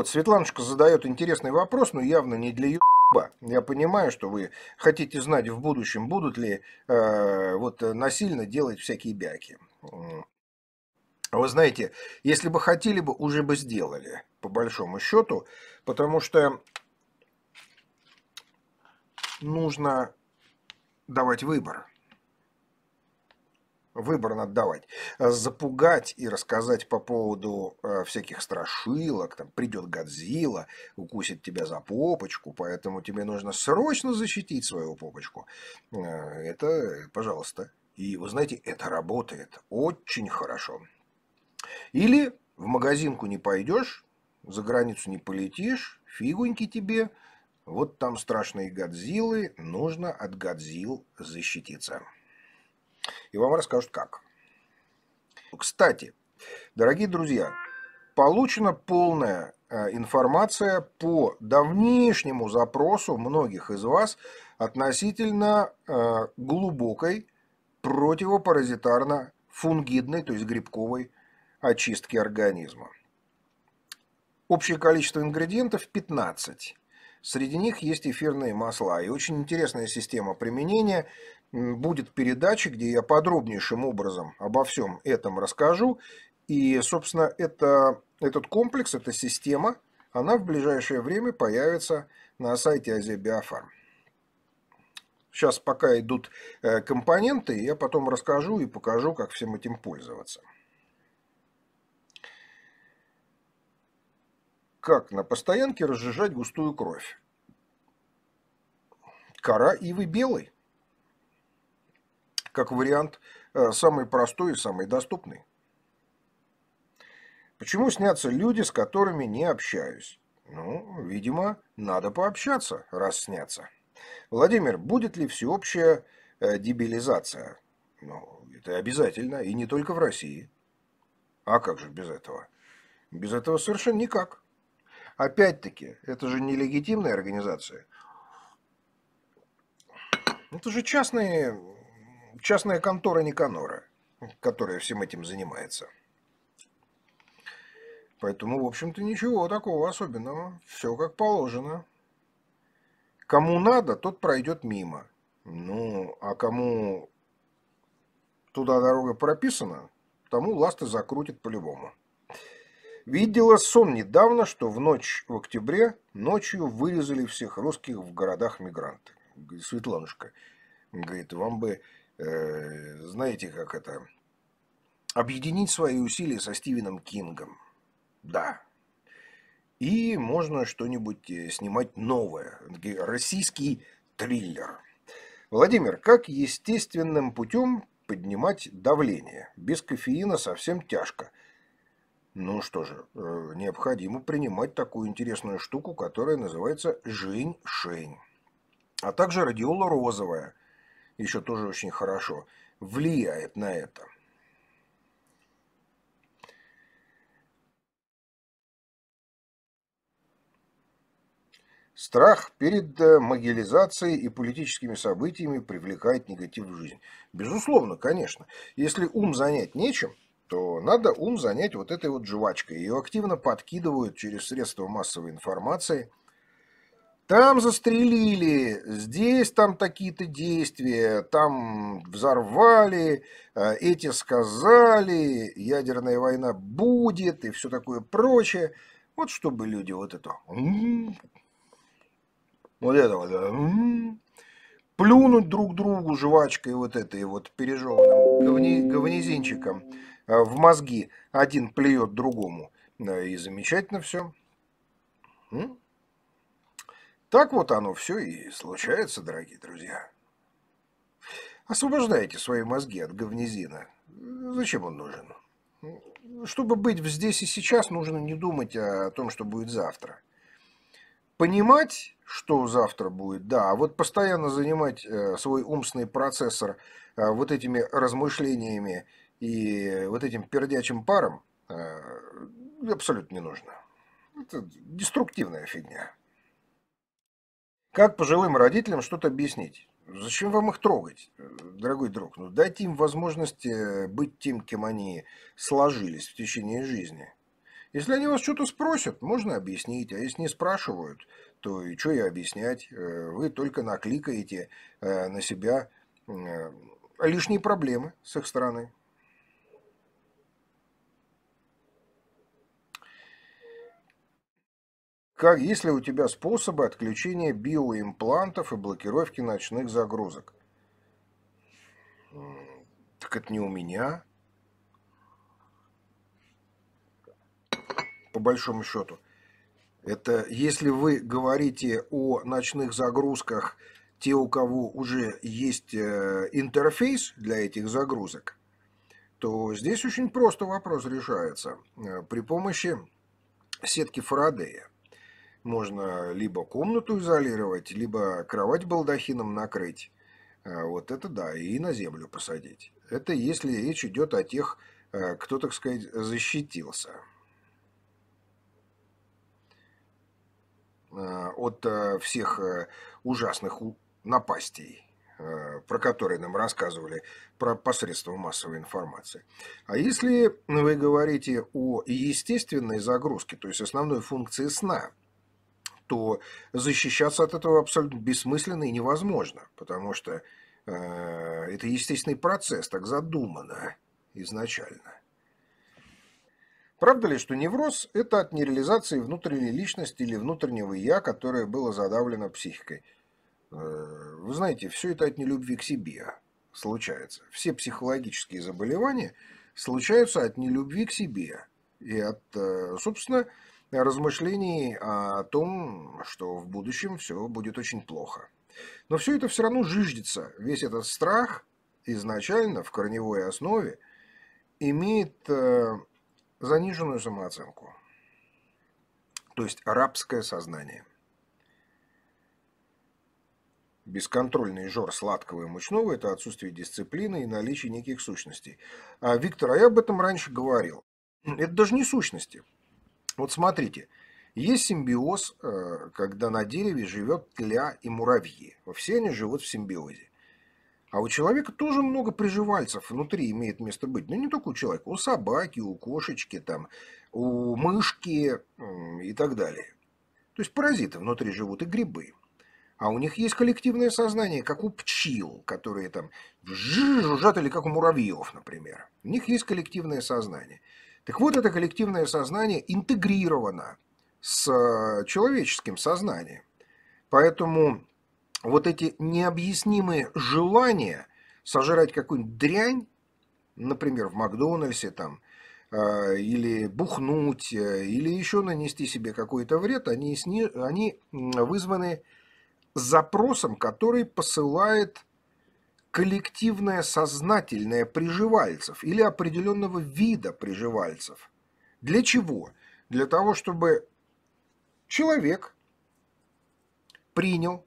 Вот, Светланушка задает интересный вопрос, но явно не для юба. Я понимаю, что вы хотите знать в будущем, будут ли э, вот насильно делать всякие бяки. Вы знаете, если бы хотели бы, уже бы сделали, по большому счету, потому что нужно давать выбор выбор надо давать. Э, запугать и рассказать по поводу э, всяких страшилок, там придет Годзилла, укусит тебя за попочку, поэтому тебе нужно срочно защитить свою попочку. Э, это, пожалуйста. И вы знаете, это работает очень хорошо. Или в магазинку не пойдешь, за границу не полетишь, фигуньки тебе, вот там страшные Годзиллы, нужно от Годзилл защититься. И вам расскажут как. Кстати, дорогие друзья, получена полная э, информация по давнишнему запросу многих из вас относительно э, глубокой противопаразитарно-фунгидной, то есть грибковой очистки организма. Общее количество ингредиентов 15. Среди них есть эфирные масла. И очень интересная система применения будет передача, где я подробнейшим образом обо всем этом расскажу. И, собственно, это, этот комплекс, эта система, она в ближайшее время появится на сайте Азия Биофарм. Сейчас пока идут э, компоненты, я потом расскажу и покажу, как всем этим пользоваться. Как на постоянке разжижать густую кровь? Кора ивы белой как вариант э, самый простой и самый доступный. Почему снятся люди, с которыми не общаюсь? Ну, видимо, надо пообщаться, раз снятся. Владимир, будет ли всеобщая э, дебилизация? Ну, это обязательно, и не только в России. А как же без этого? Без этого совершенно никак. Опять-таки, это же нелегитимная организация. Это же частные частная контора Никанора, которая всем этим занимается. Поэтому, в общем-то, ничего такого особенного. Все как положено. Кому надо, тот пройдет мимо. Ну, а кому туда дорога прописана, тому ласты закрутит по-любому. Видела сон недавно, что в ночь в октябре ночью вырезали всех русских в городах мигранты. Светланушка говорит, вам бы Э, знаете, как это, объединить свои усилия со Стивеном Кингом. Да. И можно что-нибудь э, снимать новое. Российский триллер. Владимир, как естественным путем поднимать давление? Без кофеина совсем тяжко. Ну что же, э, необходимо принимать такую интересную штуку, которая называется жень-шень. А также радиола розовая – еще тоже очень хорошо, влияет на это. Страх перед э, могилизацией и политическими событиями привлекает негатив в жизнь. Безусловно, конечно. Если ум занять нечем, то надо ум занять вот этой вот жвачкой. Ее активно подкидывают через средства массовой информации – там застрелили, здесь там такие-то действия, там взорвали, э, эти сказали, ядерная война будет и все такое прочее. Вот чтобы люди вот это... Вот это вот... Плюнуть друг другу жвачкой вот этой вот пережеванным говни, говнезинчиком э, в мозги. Один плюет другому. Э, и замечательно все. Так вот оно все и случается, дорогие друзья. Освобождайте свои мозги от говнезина. Зачем он нужен? Чтобы быть здесь и сейчас, нужно не думать о том, что будет завтра. Понимать, что завтра будет, да, а вот постоянно занимать э, свой умственный процессор э, вот этими размышлениями и вот этим пердячим паром э, абсолютно не нужно. Это деструктивная фигня. Как пожилым родителям что-то объяснить? Зачем вам их трогать, дорогой друг? Ну, дайте им возможность быть тем, кем они сложились в течение жизни. Если они вас что-то спросят, можно объяснить, а если не спрашивают, то и что я объяснять? Э, вы только накликаете э, на себя э, лишние проблемы с их стороны. как есть ли у тебя способы отключения биоимплантов и блокировки ночных загрузок? Так это не у меня. По большому счету. Это если вы говорите о ночных загрузках, те, у кого уже есть э, интерфейс для этих загрузок, то здесь очень просто вопрос решается э, при помощи сетки Фарадея. Можно либо комнату изолировать, либо кровать балдахином накрыть. А, вот это да, и на землю посадить. Это если речь идет о тех, э, кто, так сказать, защитился. А, от э, всех э, ужасных напастей, про которые нам рассказывали про посредство массовой информации. А если вы говорите о естественной загрузке, то есть основной функции сна, то защищаться от этого абсолютно бессмысленно и невозможно, потому что э, это естественный процесс, так задумано изначально. Правда ли, что невроз – это от нереализации внутренней личности или внутреннего «я», которое было задавлено психикой? Э, вы знаете, все это от нелюбви к себе случается. Все психологические заболевания случаются от нелюбви к себе и от, э, собственно, размышлений о том, что в будущем все будет очень плохо. Но все это все равно жиждется. Весь этот страх изначально в корневой основе имеет э, заниженную самооценку. То есть арабское сознание. Бесконтрольный жор сладкого и мучного – это отсутствие дисциплины и наличие неких сущностей. А Виктор, а я об этом раньше говорил. Это даже не сущности. Вот смотрите, есть симбиоз, э, когда на дереве живет тля и муравьи. Все они живут в симбиозе. А у человека тоже много приживальцев внутри имеет место быть. Но ну, не только у человека, у собаки, у кошечки, там, у мышки и так далее. То есть паразиты внутри живут и грибы. А у них есть коллективное сознание, как у пчел, которые там жужжат, или как у муравьев, например. У них есть коллективное сознание. Так вот, это коллективное сознание интегрировано с э, человеческим сознанием. Поэтому вот эти необъяснимые желания сожрать какую-нибудь дрянь, например, в Макдональдсе там, э, или бухнуть, э, или еще нанести себе какой-то вред, они, они вызваны запросом, который посылает коллективное сознательное приживальцев или определенного вида приживальцев. Для чего? Для того, чтобы человек принял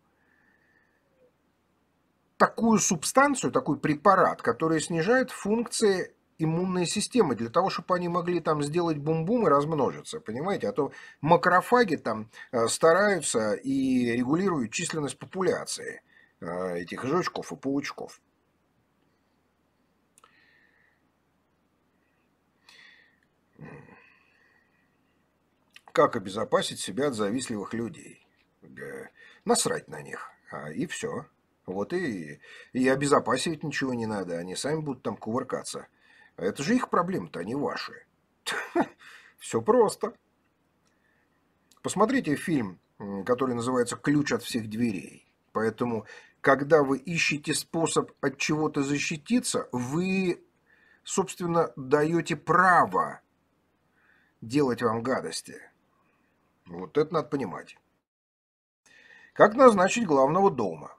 такую субстанцию, такой препарат, который снижает функции иммунной системы, для того, чтобы они могли там сделать бум-бум и размножиться, понимаете? А то макрофаги там э, стараются и регулируют численность популяции – Э, этих жучков и паучков. Как обезопасить себя от завистливых людей? Насрать на них. А, и все. Вот и, и обезопасивать ничего не надо. Они сами будут там кувыркаться. Это же их проблемы-то, они а ваши. Все просто. Посмотрите фильм, который называется «Ключ от всех дверей». Поэтому когда вы ищете способ от чего-то защититься, вы, собственно, даете право делать вам гадости. Вот это надо понимать. Как назначить главного дома?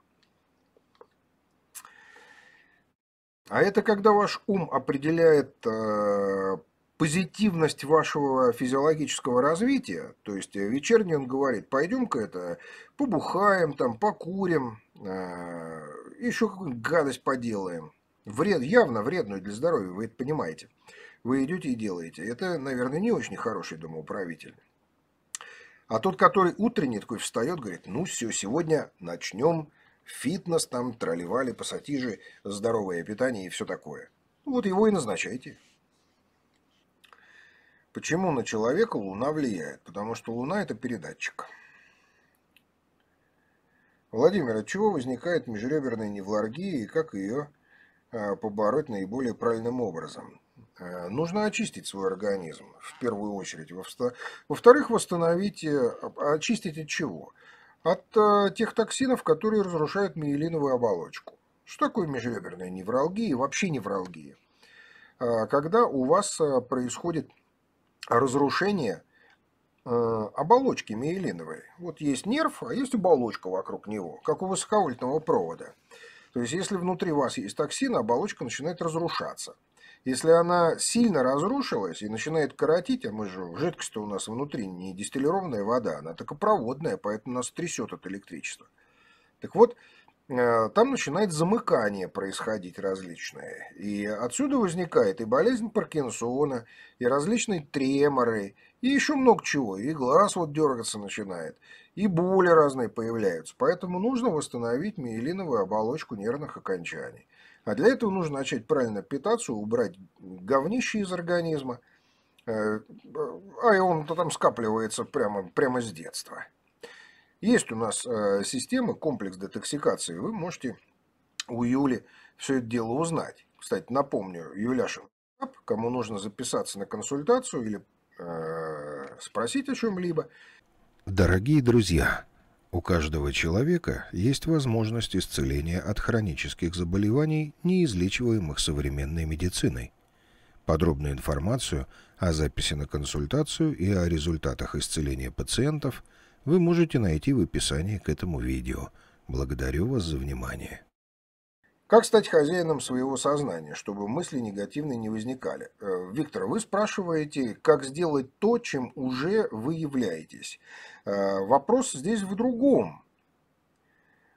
А это когда ваш ум определяет э, позитивность вашего физиологического развития. То есть э, вечерний он говорит, пойдем-ка это, побухаем, там, покурим, Э, еще какую-нибудь гадость поделаем. Вред, явно вредную для здоровья, вы это понимаете. Вы идете и делаете. Это, наверное, не очень хороший домоуправитель. А тот, который утренний такой встает, говорит, ну все, сегодня начнем фитнес, там тролливали, пассатижи, здоровое питание и все такое. Вот его и назначайте. Почему на человека Луна влияет? Потому что Луна – это передатчик. Владимир, от чего возникает межреберная невларгия и как ее а, побороть наиболее правильным образом? А, нужно очистить свой организм, в первую очередь. Во-вторых, восстановить... Э, а, очистить от чего? От э, тех токсинов, которые разрушают миелиновую оболочку. Что такое межреберная невралгия и вообще невралгия? Когда у вас э, происходит разрушение Э, оболочки миелиновой. Вот есть нерв, а есть оболочка вокруг него, как у высоковольтного провода. То есть, если внутри вас есть токсин, оболочка начинает разрушаться. Если она сильно разрушилась и начинает коротить, а мы же жидкость у нас внутри не дистиллированная вода, она токопроводная, поэтому нас трясет от электричества. Так вот, э, там начинает замыкание происходить различное. И отсюда возникает и болезнь Паркинсона, и различные треморы, и еще много чего. И глаз вот дергаться начинает. И боли разные появляются. Поэтому нужно восстановить миелиновую оболочку нервных окончаний. А для этого нужно начать правильно питаться, убрать говнище из организма. Э, а и он-то там скапливается прямо, прямо с детства. Есть у нас э, система, комплекс детоксикации. Вы можете у Юли все это дело узнать. Кстати, напомню, Юляшин, кому нужно записаться на консультацию или э, спросить о чем-либо. Дорогие друзья, у каждого человека есть возможность исцеления от хронических заболеваний, неизлечиваемых современной медициной. Подробную информацию о записи на консультацию и о результатах исцеления пациентов вы можете найти в описании к этому видео. Благодарю вас за внимание. Как стать хозяином своего сознания, чтобы мысли негативные не возникали? Э, Виктор, вы спрашиваете, как сделать то, чем уже вы являетесь. Э, вопрос здесь в другом.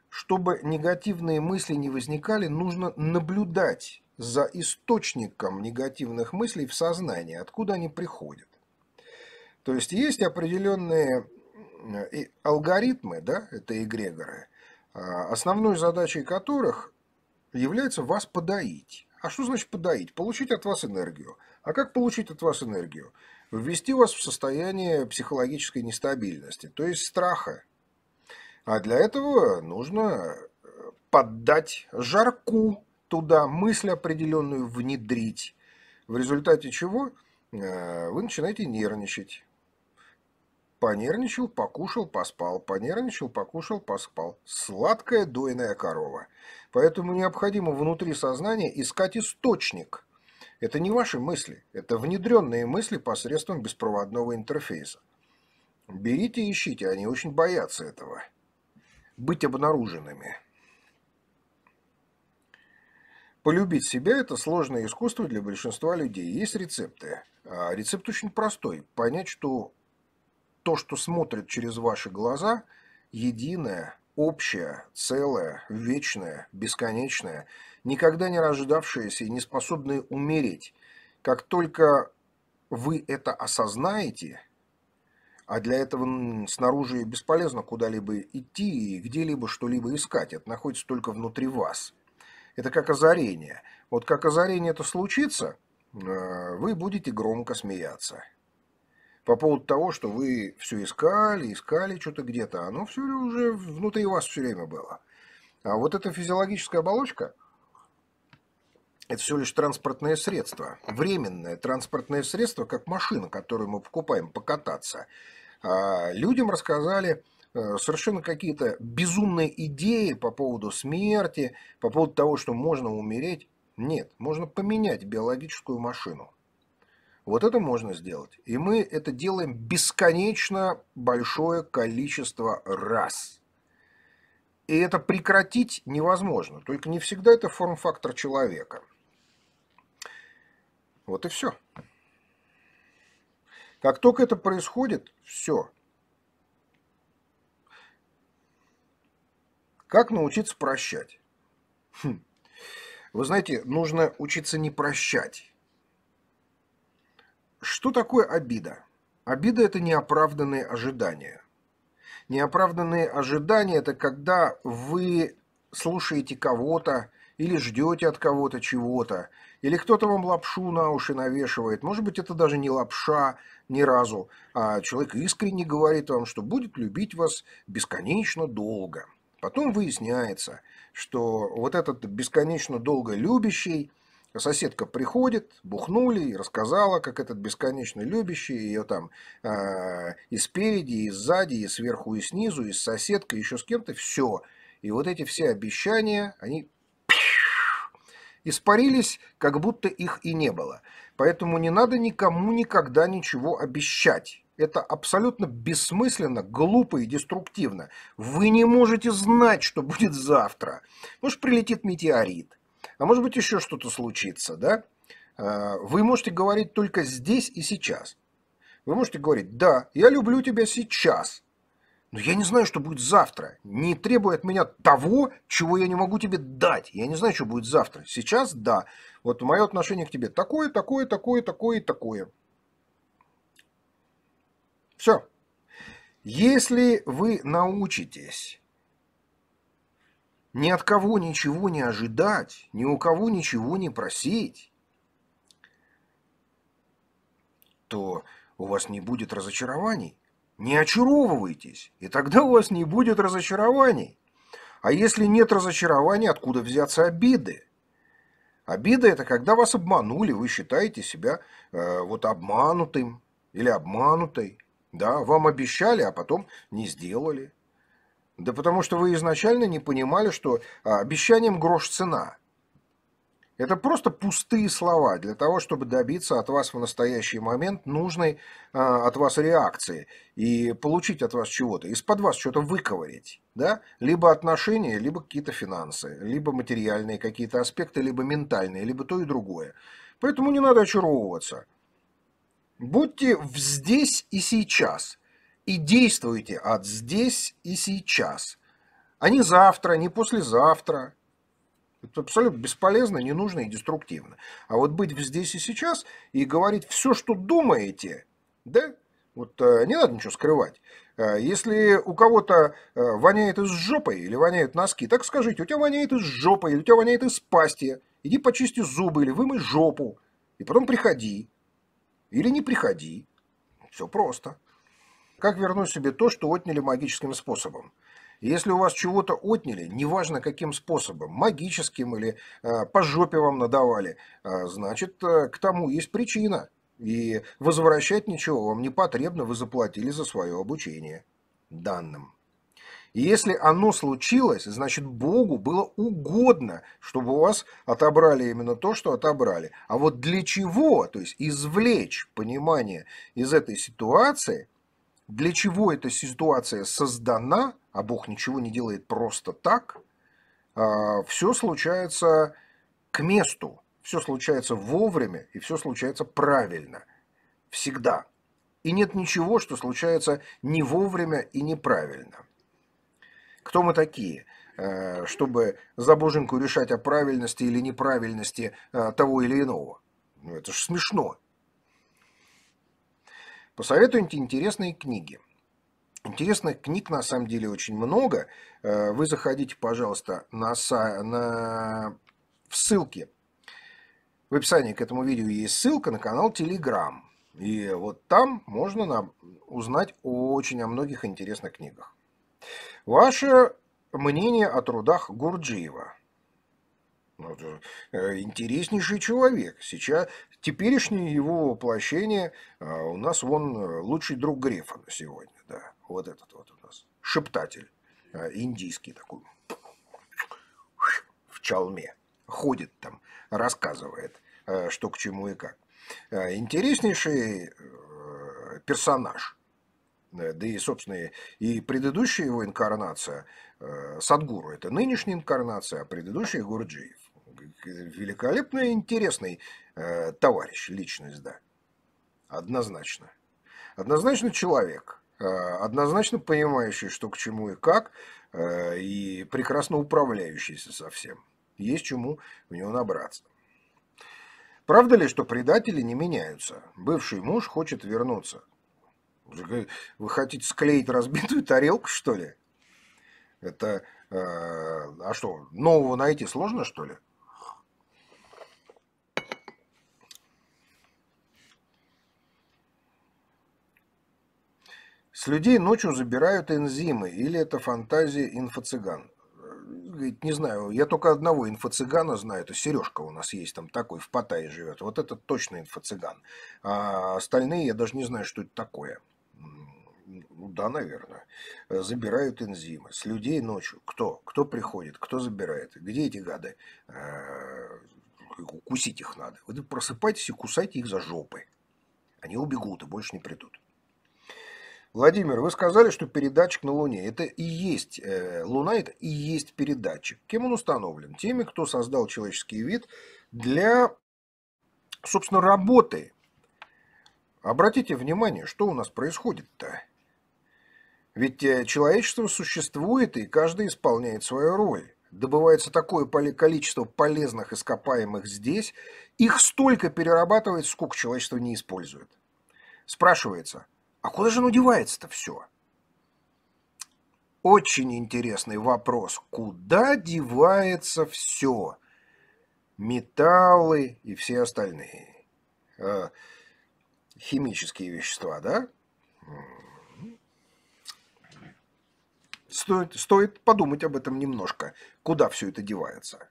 Чтобы негативные мысли не возникали, нужно наблюдать за источником негативных мыслей в сознании, откуда они приходят. То есть есть определенные э, алгоритмы, да, это эгрегоры, а, основной задачей которых является вас подоить. А что значит подоить? Получить от вас энергию. А как получить от вас энергию? Ввести вас в состояние психологической нестабильности, то есть страха. А для этого нужно э, поддать жарку туда, мысль определенную внедрить, в результате чего э, вы начинаете нервничать. Понервничал, покушал, поспал. Понервничал, покушал, поспал. Сладкая дойная корова. Поэтому необходимо внутри сознания искать источник. Это не ваши мысли. Это внедренные мысли посредством беспроводного интерфейса. Берите и ищите. Они очень боятся этого. Быть обнаруженными. Полюбить себя – это сложное искусство для большинства людей. Есть рецепты. А рецепт очень простой. Понять, что то, что смотрит через ваши глаза, единое, общее, целое, вечное, бесконечное, никогда не рождавшееся и не способное умереть. Как только вы это осознаете, а для этого снаружи бесполезно куда-либо идти и где-либо что-либо искать, это находится только внутри вас. Это как озарение. Вот как озарение это случится, э, вы будете громко смеяться по поводу того, что вы все искали, искали что-то где-то, оно все уже внутри вас все время было. А вот эта физиологическая оболочка, это всего лишь транспортное средство, временное транспортное средство, как машина, которую мы покупаем покататься. А людям рассказали э, совершенно какие-то безумные идеи по поводу смерти, по поводу того, что можно умереть. Нет, можно поменять биологическую машину. Вот это можно сделать. И мы это делаем бесконечно большое количество раз. И это прекратить невозможно. Только не всегда это форм-фактор человека. Вот и все. Как только это происходит, все. Как научиться прощать? Хм. Вы знаете, нужно учиться не прощать что такое обида? Обида – это неоправданные ожидания. Неоправданные ожидания – это когда вы слушаете кого-то или ждете от кого-то чего-то, или кто-то вам лапшу на уши навешивает. Может быть, это даже не лапша ни разу, а человек искренне говорит вам, что будет любить вас бесконечно долго. Потом выясняется, что вот этот бесконечно долго любящий Соседка приходит, бухнули и рассказала, как этот бесконечно любящий ее там э, и спереди, и сзади, и сверху, и снизу, и с соседкой, еще с кем-то, все. И вот эти все обещания, они испарились, как будто их и не было. Поэтому не надо никому никогда ничего обещать. Это абсолютно бессмысленно, глупо и деструктивно. Вы не можете знать, что будет завтра. Может, ну прилетит метеорит. А может быть еще что-то случится, да? А, вы можете говорить только здесь и сейчас. Вы можете говорить, да, я люблю тебя сейчас, но я не знаю, что будет завтра. Не требуй от меня того, чего я не могу тебе дать. Я не знаю, что будет завтра. Сейчас да. Вот мое отношение к тебе такое, такое, такое, такое такое. Все. Если вы научитесь ни от кого ничего не ожидать, ни у кого ничего не просить, то у вас не будет разочарований. Не очаровывайтесь, и тогда у вас не будет разочарований. А если нет разочарования, откуда взяться обиды? Обида – это когда вас обманули, вы считаете себя э, вот обманутым или обманутой. Да, вам обещали, а потом не сделали. Да потому что вы изначально не понимали, что а, обещанием грош цена. Это просто пустые слова для того, чтобы добиться от вас в настоящий момент нужной а, от вас реакции и получить от вас чего-то, из-под вас что-то выковырять. Да? Либо отношения, либо какие-то финансы, либо материальные какие-то аспекты, либо ментальные, либо то и другое. Поэтому не надо очаровываться. Будьте здесь и сейчас – и действуйте от здесь и сейчас, а не завтра, не послезавтра. Это абсолютно бесполезно, ненужно и деструктивно. А вот быть здесь и сейчас и говорить все, что думаете, да, вот э, не надо ничего скрывать. Э, если у кого-то э, воняет из жопы или воняют носки, так скажите, у тебя воняет из жопы или у тебя воняет из пасти. Иди почисти зубы или вымой жопу. И потом приходи. Или не приходи. Все просто. Как вернуть себе то, что отняли магическим способом? Если у вас чего-то отняли, неважно каким способом, магическим или э, по жопе вам надавали, э, значит, э, к тому есть причина. И возвращать ничего вам не потребно, вы заплатили за свое обучение данным. И если оно случилось, значит, Богу было угодно, чтобы у вас отобрали именно то, что отобрали. А вот для чего, то есть извлечь понимание из этой ситуации – для чего эта ситуация создана, а Бог ничего не делает просто так, а, все случается к месту, все случается вовремя и все случается правильно. Всегда. И нет ничего, что случается не вовремя и неправильно. Кто мы такие, э, чтобы за боженьку решать о правильности или неправильности э, того или иного? Ну, это же смешно посоветуйте интересные книги. Интересных книг на самом деле очень много. Э, вы заходите, пожалуйста, на, на... в ссылки. В описании к этому видео есть ссылка на канал Telegram. И вот там можно нам узнать очень о многих интересных книгах. Ваше мнение о трудах Гурджиева. Ну, это интереснейший человек. Сейчас теперешнее его воплощение э, у нас вон э, лучший друг Грефа на сегодня. Да, вот этот вот у нас шептатель э, индийский такой в чалме ходит там, рассказывает, что к чему и как. Интереснейший персонаж, да и, собственно, и предыдущая его инкарнация Садгуру – это нынешняя инкарнация, а предыдущая – Гурджиев великолепный, интересный э, товарищ, личность, да. Однозначно. Однозначно человек, э, однозначно понимающий, что к чему и как, э, и прекрасно управляющийся совсем. Есть чему в него набраться. Правда ли, что предатели не меняются? Бывший муж хочет вернуться. Вы хотите склеить разбитую тарелку, что ли? Это, э, а что, нового найти сложно, что ли? С людей ночью забирают энзимы, или это фантазия инфо-цыган. Э, говорит, не знаю, я только одного инфо-цыгана знаю, это Сережка у нас есть там такой, в Паттайе живет. Вот это точно инфо-цыган. А остальные, я даже не знаю, что это такое. Ну да, наверное. Э, забирают энзимы. С людей ночью. Кто? Кто приходит? Кто забирает? Где эти гады? Э, укусить их надо. Вы просыпайтесь и кусайте их за жопы. Они убегут и больше не придут. Владимир, вы сказали, что передатчик на Луне. Это и есть э, Луна, это и есть передатчик. Кем он установлен? Теми, кто создал человеческий вид для, собственно, работы. Обратите внимание, что у нас происходит-то. Ведь э, человечество существует, и каждый исполняет свою роль. Добывается такое количество полезных ископаемых здесь, их столько перерабатывается, сколько человечество не использует. Спрашивается – а куда же оно девается-то все? Очень интересный вопрос. Куда девается все? Металлы и все остальные. Э, химические вещества, да? Стоит, стоит подумать об этом немножко. Куда все это девается?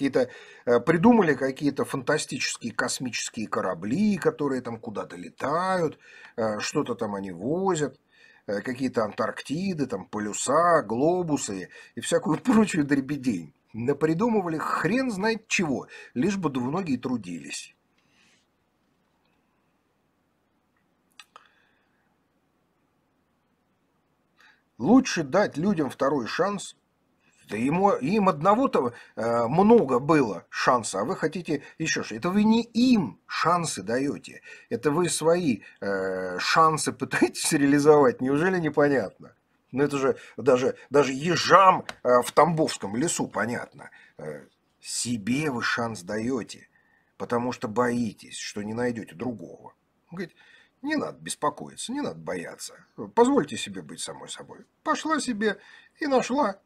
какие-то э, придумали какие-то фантастические космические корабли, которые там куда-то летают, э, что-то там они возят, э, какие-то Антарктиды, там полюса, глобусы и всякую прочую дребедень. Напридумывали хрен знает чего, лишь бы двуногие трудились. Лучше дать людям второй шанс, да ему, им одного-то э, много было шанса, а вы хотите еще что? Это вы не им шансы даете, это вы свои э, шансы пытаетесь реализовать. Неужели непонятно? Ну это же даже, даже ежам э, в Тамбовском лесу понятно. Э, себе вы шанс даете, потому что боитесь, что не найдете другого. Он говорит, не надо беспокоиться, не надо бояться. Позвольте себе быть самой собой. Пошла себе и нашла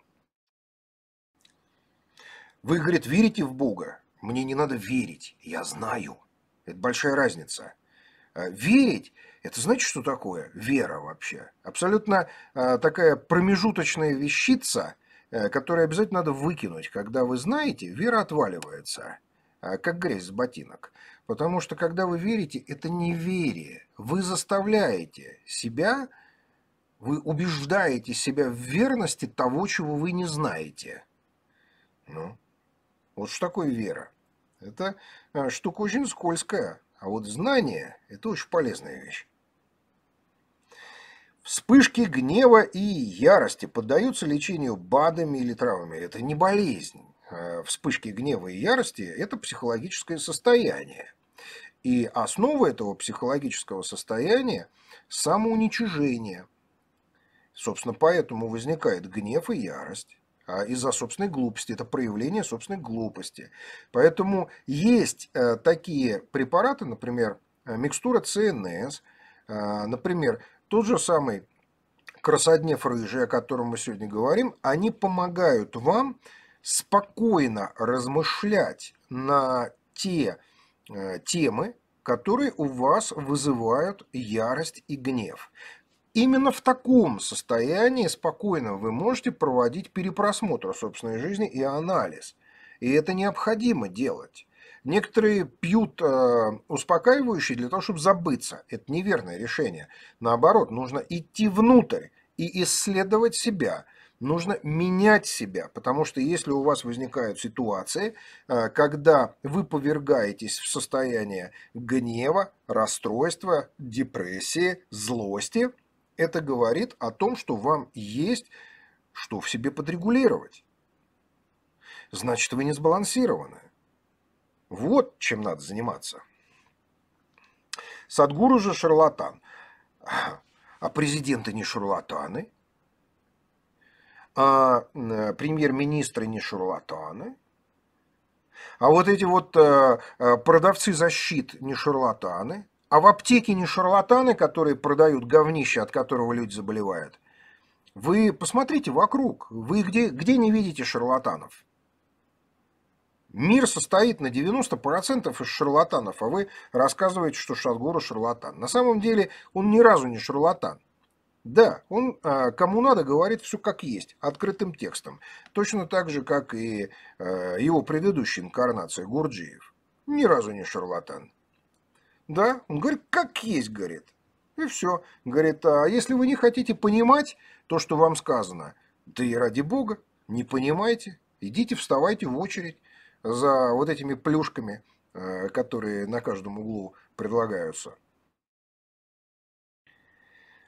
вы, говорит, верите в Бога? Мне не надо верить, я знаю. Это большая разница. А, верить – это значит что такое вера вообще? Абсолютно а, такая промежуточная вещица, э, которую обязательно надо выкинуть. Когда вы знаете, вера отваливается, а, как грязь с ботинок. Потому что, когда вы верите, это неверие. Вы заставляете себя, вы убеждаете себя в верности того, чего вы не знаете. Ну, вот что такое вера? Это э, штука очень скользкая, а вот знание – это очень полезная вещь. Вспышки гнева и ярости поддаются лечению БАДами или травами. Это не болезнь. Э, вспышки гнева и ярости – это психологическое состояние. И основа этого психологического состояния – самоуничижение. Собственно, поэтому возникает гнев и ярость. А, из-за собственной глупости. Это проявление собственной глупости. Поэтому есть э, такие препараты, например, э, микстура ЦНС, э, например, тот же самый красоднев рыжий, о котором мы сегодня говорим, они помогают вам спокойно размышлять на те темы, которые у вас вызывают ярость и гнев. Именно в таком состоянии спокойно вы можете проводить перепросмотр собственной жизни и анализ. И это необходимо делать. Некоторые пьют э, успокаивающие для того, чтобы забыться. Это неверное решение. Наоборот, нужно идти внутрь и исследовать себя. Нужно менять себя, потому что если у вас возникают ситуации, э, когда вы повергаетесь в состояние гнева, расстройства, депрессии, злости – это говорит о том, что вам есть что в себе подрегулировать. Значит, вы не сбалансированы. Вот чем надо заниматься. Садгуру же шарлатан. А президенты не шарлатаны. А э, премьер-министры не шарлатаны. А вот эти вот э, э, продавцы защит не шарлатаны. А в аптеке не шарлатаны, которые продают говнище, от которого люди заболевают. Вы посмотрите вокруг. Вы где, где не видите шарлатанов? Мир состоит на 90% из шарлатанов, а вы рассказываете, что Шадгуру шарлатан. На самом деле он ни разу не шарлатан. Да, он а, кому надо говорит все как есть, открытым текстом. Точно так же, как и а, его предыдущая инкарнация Гурджиев. Ни разу не шарлатан. Да? Он говорит, как есть, говорит. И все. Говорит, а если вы не хотите понимать то, что вам сказано, да и ради бога, не понимайте, идите, вставайте в очередь за вот этими плюшками, э, которые на каждом углу предлагаются.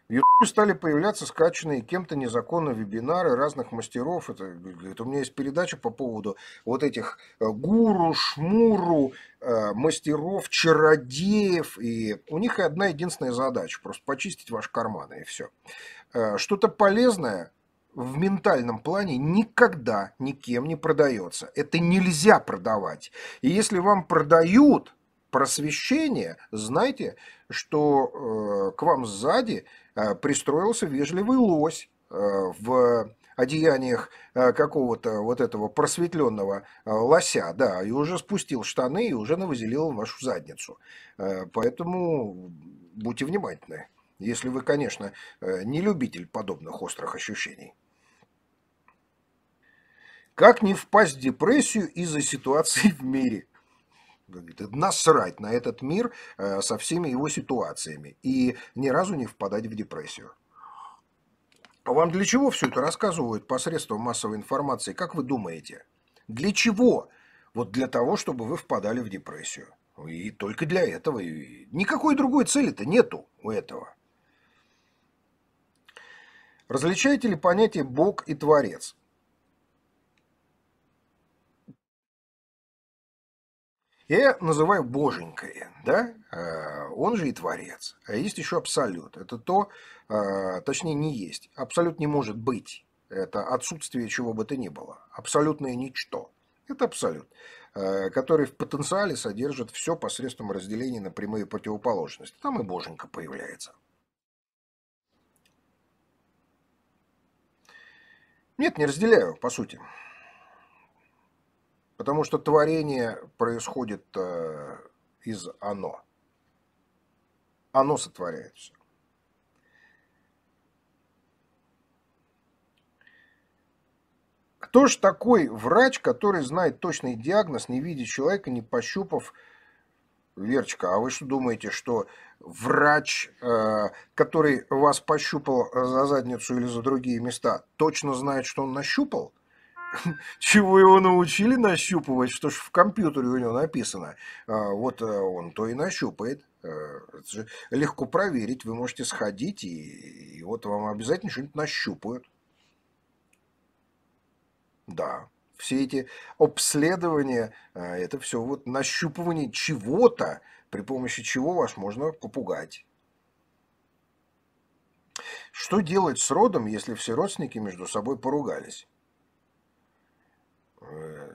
В Ютубе стали появляться скачанные кем-то незаконно вебинары разных мастеров. Это, говорит, у меня есть передача по поводу вот этих э, гуру, шмуру, э, мастеров, чародеев. И у них одна единственная задача – просто почистить ваши карманы и все. Э, что-то полезное в ментальном плане никогда никем не продается. Это нельзя продавать. И если вам продают, просвещение, знайте, что э, к вам сзади э, пристроился вежливый лось э, в одеяниях какого-то вот этого просветленного лося, да, и уже спустил штаны и уже навозелил вашу задницу. Поэтому будьте внимательны, если вы, конечно, не любитель подобных острых ощущений. Как не впасть в депрессию из-за ситуации в мире? говорит, насрать на этот мир э, со всеми его ситуациями и ни разу не впадать в депрессию. А Вам для чего все это рассказывают посредством массовой информации? Как вы думаете? Для чего? Вот для того, чтобы вы впадали в депрессию. И только для этого. И никакой другой цели-то нету у этого. Различаете ли понятие «бог» и «творец»? Я называю боженькой, да? А, он же и творец. А есть еще абсолют. Это то, а, точнее не есть. Абсолют не может быть. Это отсутствие чего бы то ни было. Абсолютное ничто. Это абсолют, а, который в потенциале содержит все посредством разделения на прямые противоположности. Там и боженька появляется. Нет, не разделяю, по сути. Потому что творение происходит э, из оно. Оно сотворяет все. Кто же такой врач, который знает точный диагноз, не видя человека, не пощупав Верочка, а вы что думаете, что врач, э, который вас пощупал за задницу или за другие места, точно знает, что он нащупал? чего его научили нащупывать, что ж в компьютере у него написано, а, вот э, он то и нащупает. Э, это же легко проверить, вы можете сходить, и, и вот вам обязательно что-нибудь нащупают. Да, все эти обследования, э, это все вот нащупывание чего-то, при помощи чего вас можно попугать. Что делать с родом, если все родственники между собой поругались? Э,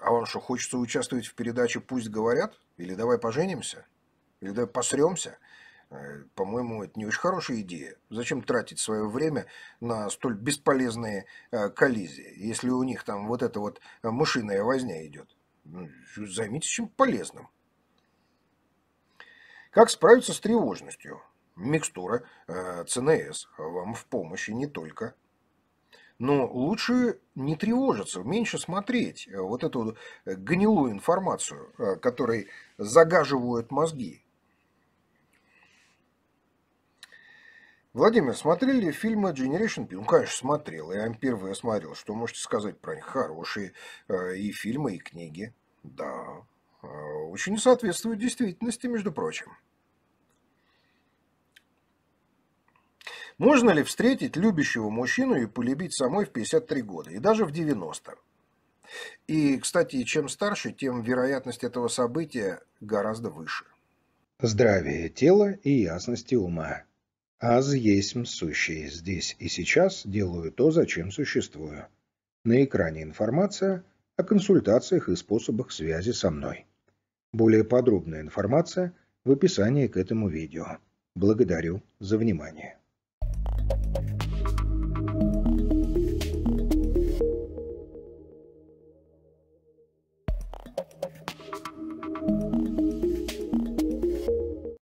а вам что, хочется участвовать в передаче «Пусть говорят»? Или «Давай поженимся»? Или «Давай посремся»? Э, по-моему, это не очень хорошая идея. Зачем тратить свое время на столь бесполезные э, коллизии, если у них там вот эта вот мышиная возня идет? Ну, займитесь чем полезным. Как справиться с тревожностью? Микстура э, ЦНС вам в помощь и не только но лучше не тревожиться, меньше смотреть э, вот эту э, гнилую информацию, э, которой загаживают мозги. Владимир, смотрели фильмы Generation P? Ну, конечно, смотрел. Я первый смотрел. Что можете сказать про них? Хорошие и фильмы, и книги. Да. Очень соответствуют действительности, между прочим. Можно ли встретить любящего мужчину и полюбить самой в 53 года, и даже в 90? И, кстати, чем старше, тем вероятность этого события гораздо выше. Здравие тела и ясности ума. Аз есть сущие здесь и сейчас делаю то, зачем существую. На экране информация о консультациях и способах связи со мной. Более подробная информация в описании к этому видео. Благодарю за внимание. Thank you.